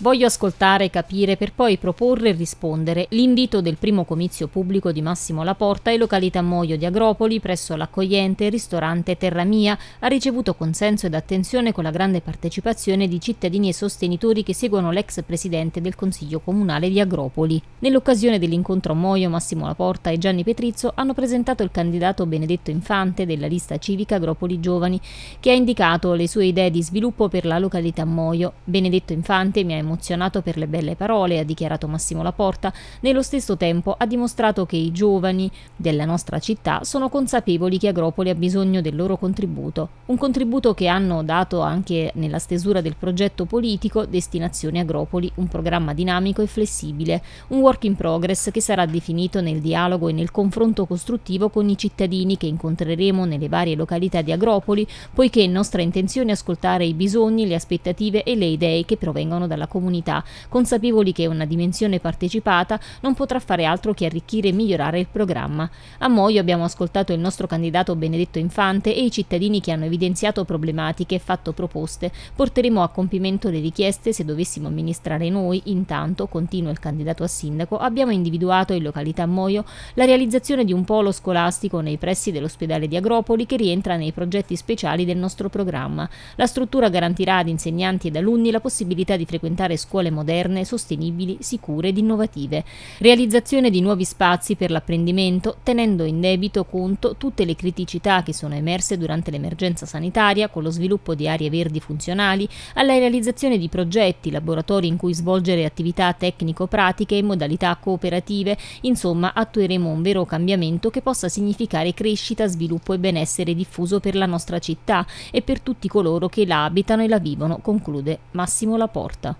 Voglio ascoltare e capire per poi proporre e rispondere l'invito del primo comizio pubblico di Massimo Laporta e località Moio di Agropoli presso l'accogliente ristorante Terra Mia ha ricevuto consenso ed attenzione con la grande partecipazione di cittadini e sostenitori che seguono l'ex presidente del Consiglio Comunale di Agropoli. Nell'occasione dell'incontro a Moio Massimo Laporta e Gianni Petrizzo hanno presentato il candidato Benedetto Infante della lista civica Agropoli Giovani che ha indicato le sue idee di sviluppo per la località Moio. Benedetto Infante mi ha emozionato per le belle parole, ha dichiarato Massimo Laporta, nello stesso tempo ha dimostrato che i giovani della nostra città sono consapevoli che Agropoli ha bisogno del loro contributo, un contributo che hanno dato anche nella stesura del progetto politico Destinazione Agropoli, un programma dinamico e flessibile, un work in progress che sarà definito nel dialogo e nel confronto costruttivo con i cittadini che incontreremo nelle varie località di Agropoli, poiché è nostra intenzione ascoltare i bisogni, le aspettative e le idee che provengono dalla comunità comunità, consapevoli che una dimensione partecipata non potrà fare altro che arricchire e migliorare il programma. A Moio abbiamo ascoltato il nostro candidato Benedetto Infante e i cittadini che hanno evidenziato problematiche e fatto proposte. Porteremo a compimento le richieste se dovessimo amministrare noi. Intanto, continua il candidato a sindaco, abbiamo individuato in località Moio la realizzazione di un polo scolastico nei pressi dell'ospedale di Agropoli che rientra nei progetti speciali del nostro programma. La struttura garantirà ad insegnanti ed alunni la possibilità di frequentare realizzare scuole moderne, sostenibili, sicure ed innovative, realizzazione di nuovi spazi per l'apprendimento, tenendo in debito conto tutte le criticità che sono emerse durante l'emergenza sanitaria con lo sviluppo di aree verdi funzionali, alla realizzazione di progetti, laboratori in cui svolgere attività tecnico-pratiche e modalità cooperative, insomma attueremo un vero cambiamento che possa significare crescita, sviluppo e benessere diffuso per la nostra città e per tutti coloro che la abitano e la vivono, conclude Massimo Laporta.